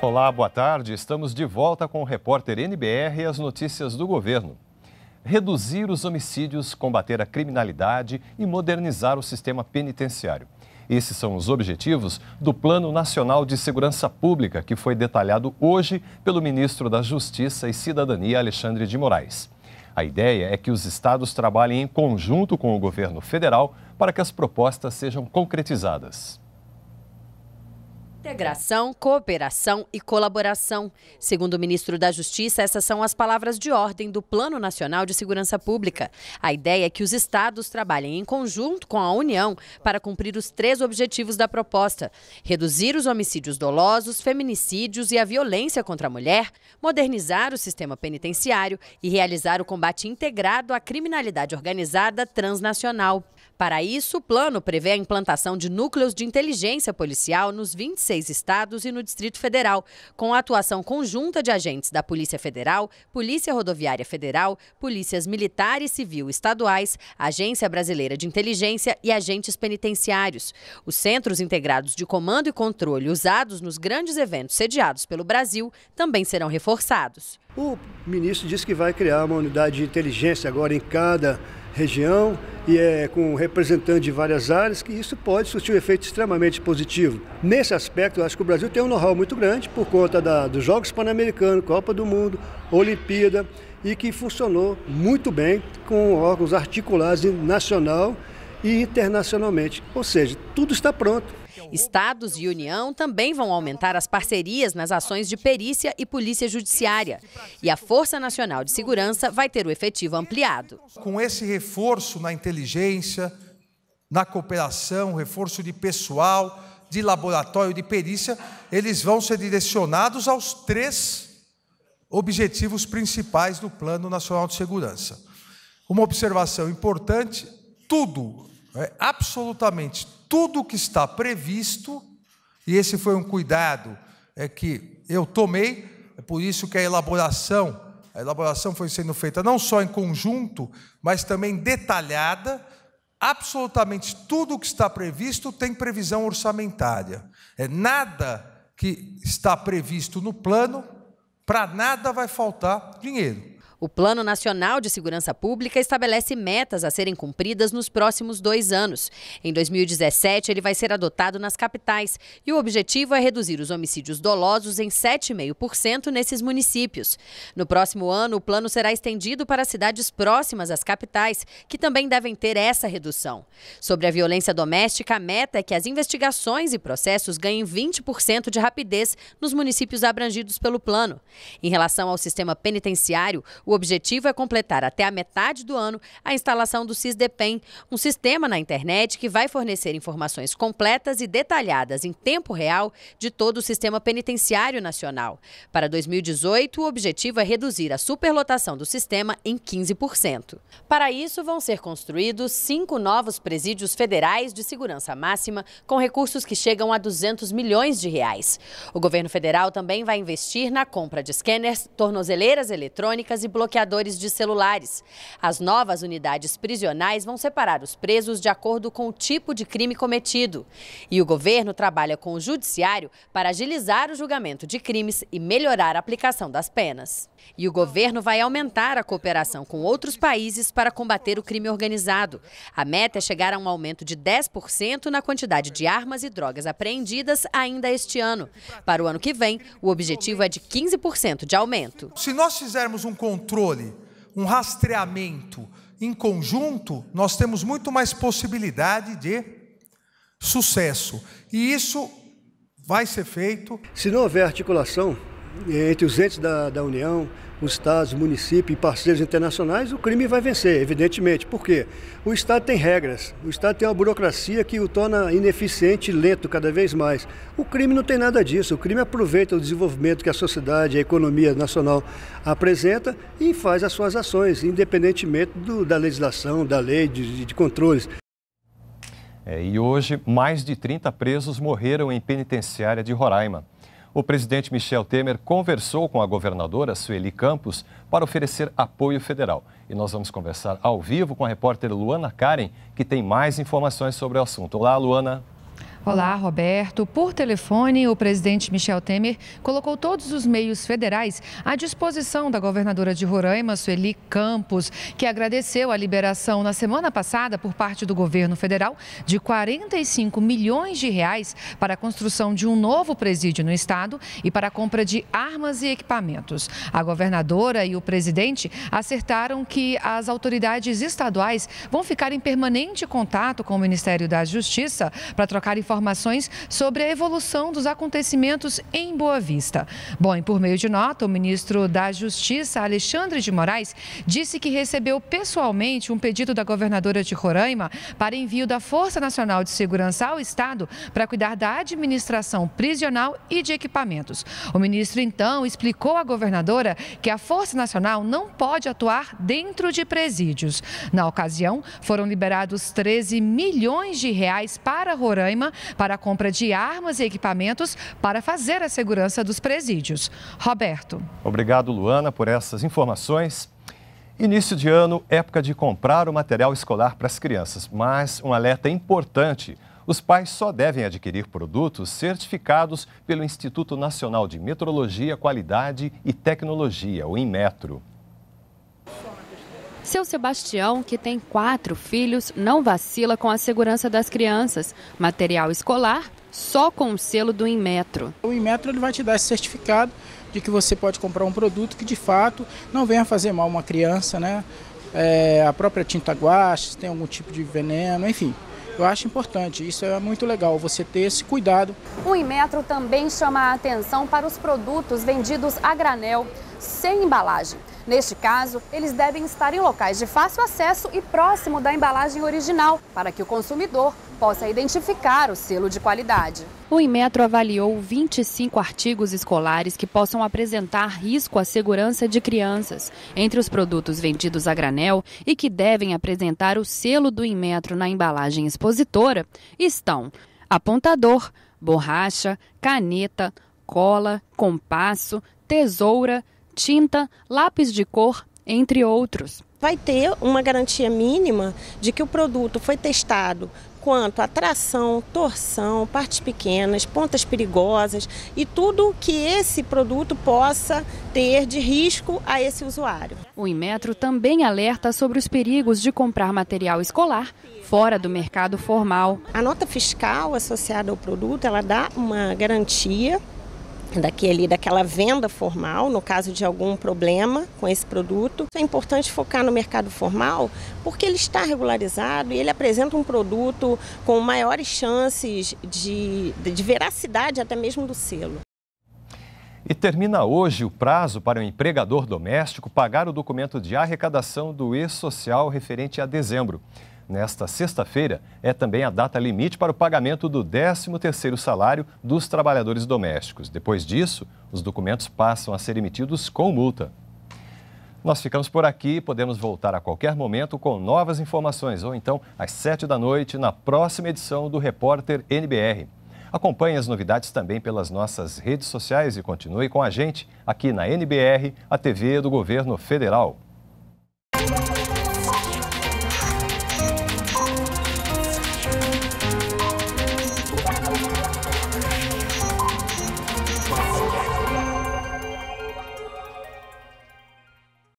Olá, boa tarde. Estamos de volta com o repórter NBR e as notícias do governo. Reduzir os homicídios, combater a criminalidade e modernizar o sistema penitenciário. Esses são os objetivos do Plano Nacional de Segurança Pública, que foi detalhado hoje pelo ministro da Justiça e Cidadania, Alexandre de Moraes. A ideia é que os estados trabalhem em conjunto com o governo federal para que as propostas sejam concretizadas. Integração, cooperação e colaboração. Segundo o ministro da Justiça, essas são as palavras de ordem do Plano Nacional de Segurança Pública. A ideia é que os estados trabalhem em conjunto com a União para cumprir os três objetivos da proposta: reduzir os homicídios dolosos, feminicídios e a violência contra a mulher, modernizar o sistema penitenciário e realizar o combate integrado à criminalidade organizada transnacional. Para isso, o plano prevê a implantação de núcleos de inteligência policial nos 26 estados e no Distrito Federal, com a atuação conjunta de agentes da Polícia Federal, Polícia Rodoviária Federal, Polícias Militar e Civil Estaduais, Agência Brasileira de Inteligência e agentes penitenciários. Os centros integrados de comando e controle usados nos grandes eventos sediados pelo Brasil também serão reforçados. O ministro disse que vai criar uma unidade de inteligência agora em cada região e é com representantes de várias áreas que isso pode surtir um efeito extremamente positivo. Nesse aspecto, eu acho que o Brasil tem um know-how muito grande por conta da, dos Jogos Pan-Americanos, Copa do Mundo, Olimpíada e que funcionou muito bem com órgãos articulados nacional e internacionalmente. Ou seja, tudo está pronto. Estados e União também vão aumentar as parcerias nas ações de perícia e polícia judiciária. E a Força Nacional de Segurança vai ter o efetivo ampliado. Com esse reforço na inteligência, na cooperação, reforço de pessoal, de laboratório, de perícia, eles vão ser direcionados aos três objetivos principais do Plano Nacional de Segurança. Uma observação importante: tudo, é, absolutamente tudo o que está previsto, e esse foi um cuidado é que eu tomei, é por isso que a elaboração, a elaboração foi sendo feita não só em conjunto, mas também detalhada. Absolutamente tudo o que está previsto tem previsão orçamentária. É nada que está previsto no plano, para nada vai faltar dinheiro. O Plano Nacional de Segurança Pública estabelece metas a serem cumpridas nos próximos dois anos. Em 2017, ele vai ser adotado nas capitais e o objetivo é reduzir os homicídios dolosos em 7,5% nesses municípios. No próximo ano, o plano será estendido para cidades próximas às capitais, que também devem ter essa redução. Sobre a violência doméstica, a meta é que as investigações e processos ganhem 20% de rapidez nos municípios abrangidos pelo plano. Em relação ao sistema penitenciário, o objetivo é completar até a metade do ano a instalação do SISDEPEN, um sistema na internet que vai fornecer informações completas e detalhadas em tempo real de todo o sistema penitenciário nacional. Para 2018, o objetivo é reduzir a superlotação do sistema em 15%. Para isso, vão ser construídos cinco novos presídios federais de segurança máxima, com recursos que chegam a 200 milhões de reais. O governo federal também vai investir na compra de scanners, tornozeleiras eletrônicas e bloqueadores de celulares. As novas unidades prisionais vão separar os presos de acordo com o tipo de crime cometido. E o governo trabalha com o judiciário para agilizar o julgamento de crimes e melhorar a aplicação das penas. E o governo vai aumentar a cooperação com outros países para combater o crime organizado. A meta é chegar a um aumento de 10% na quantidade de armas e drogas apreendidas ainda este ano. Para o ano que vem, o objetivo é de 15% de aumento. Se nós fizermos um controle controle, um rastreamento em conjunto, nós temos muito mais possibilidade de sucesso. E isso vai ser feito. Se não houver articulação, entre os entes da, da União, os estados, municípios e parceiros internacionais, o crime vai vencer, evidentemente. Por quê? O Estado tem regras, o Estado tem uma burocracia que o torna ineficiente e lento cada vez mais. O crime não tem nada disso. O crime aproveita o desenvolvimento que a sociedade, a economia nacional apresenta e faz as suas ações, independentemente do, da legislação, da lei, de, de controles. É, e hoje, mais de 30 presos morreram em penitenciária de Roraima o presidente Michel Temer conversou com a governadora Sueli Campos para oferecer apoio federal. E nós vamos conversar ao vivo com a repórter Luana Karen, que tem mais informações sobre o assunto. Olá, Luana. Olá, Roberto. Por telefone, o presidente Michel Temer colocou todos os meios federais à disposição da governadora de Roraima, Sueli Campos, que agradeceu a liberação na semana passada por parte do governo federal de 45 milhões de reais para a construção de um novo presídio no estado e para a compra de armas e equipamentos. A governadora e o presidente acertaram que as autoridades estaduais vão ficar em permanente contato com o Ministério da Justiça para trocar informações informações sobre a evolução dos acontecimentos em Boa Vista. Bom, e por meio de nota, o ministro da Justiça, Alexandre de Moraes, disse que recebeu pessoalmente um pedido da governadora de Roraima para envio da Força Nacional de Segurança ao Estado para cuidar da administração prisional e de equipamentos. O ministro, então, explicou à governadora que a Força Nacional não pode atuar dentro de presídios. Na ocasião, foram liberados 13 milhões de reais para Roraima para a compra de armas e equipamentos para fazer a segurança dos presídios. Roberto. Obrigado, Luana, por essas informações. Início de ano, época de comprar o material escolar para as crianças, mas um alerta importante. Os pais só devem adquirir produtos certificados pelo Instituto Nacional de Metrologia, Qualidade e Tecnologia, o Inmetro. Seu Sebastião, que tem quatro filhos, não vacila com a segurança das crianças. Material escolar só com o selo do Inmetro. O Inmetro ele vai te dar esse certificado de que você pode comprar um produto que de fato não venha fazer mal a uma criança, né? É, a própria tinta guache, tem algum tipo de veneno, enfim. Eu acho importante, isso é muito legal, você ter esse cuidado. O Inmetro também chama a atenção para os produtos vendidos a granel sem embalagem. Neste caso, eles devem estar em locais de fácil acesso e próximo da embalagem original, para que o consumidor possa identificar o selo de qualidade. O Inmetro avaliou 25 artigos escolares que possam apresentar risco à segurança de crianças. Entre os produtos vendidos a granel e que devem apresentar o selo do Inmetro na embalagem expositora estão apontador, borracha, caneta, cola, compasso, tesoura, tinta, lápis de cor, entre outros. Vai ter uma garantia mínima de que o produto foi testado quanto a tração, torção, partes pequenas, pontas perigosas e tudo que esse produto possa ter de risco a esse usuário. O Inmetro também alerta sobre os perigos de comprar material escolar fora do mercado formal. A nota fiscal associada ao produto, ela dá uma garantia daquele, daquela venda formal, no caso de algum problema com esse produto. É importante focar no mercado formal porque ele está regularizado e ele apresenta um produto com maiores chances de, de veracidade até mesmo do selo. E termina hoje o prazo para o empregador doméstico pagar o documento de arrecadação do e-social referente a dezembro. Nesta sexta-feira é também a data limite para o pagamento do 13º salário dos trabalhadores domésticos. Depois disso, os documentos passam a ser emitidos com multa. Nós ficamos por aqui e podemos voltar a qualquer momento com novas informações ou então às 7 da noite na próxima edição do Repórter NBR. Acompanhe as novidades também pelas nossas redes sociais e continue com a gente aqui na NBR, a TV do Governo Federal.